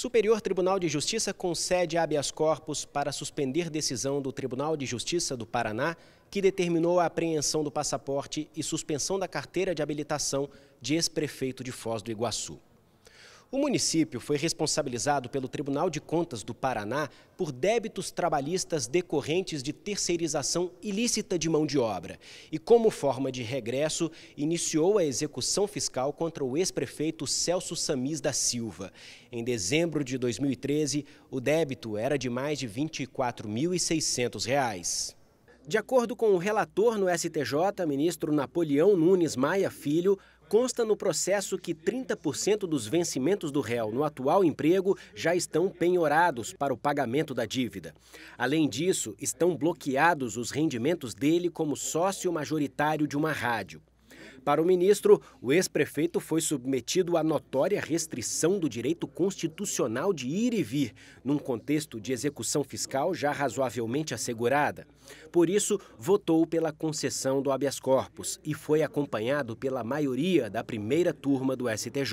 Superior Tribunal de Justiça concede habeas corpus para suspender decisão do Tribunal de Justiça do Paraná, que determinou a apreensão do passaporte e suspensão da carteira de habilitação de ex-prefeito de Foz do Iguaçu. O município foi responsabilizado pelo Tribunal de Contas do Paraná por débitos trabalhistas decorrentes de terceirização ilícita de mão de obra. E, como forma de regresso, iniciou a execução fiscal contra o ex-prefeito Celso Samis da Silva. Em dezembro de 2013, o débito era de mais de R$ 24.600. De acordo com o relator no STJ, ministro Napoleão Nunes Maia Filho, consta no processo que 30% dos vencimentos do réu no atual emprego já estão penhorados para o pagamento da dívida. Além disso, estão bloqueados os rendimentos dele como sócio majoritário de uma rádio. Para o ministro, o ex-prefeito foi submetido à notória restrição do direito constitucional de ir e vir, num contexto de execução fiscal já razoavelmente assegurada. Por isso, votou pela concessão do habeas corpus e foi acompanhado pela maioria da primeira turma do STJ.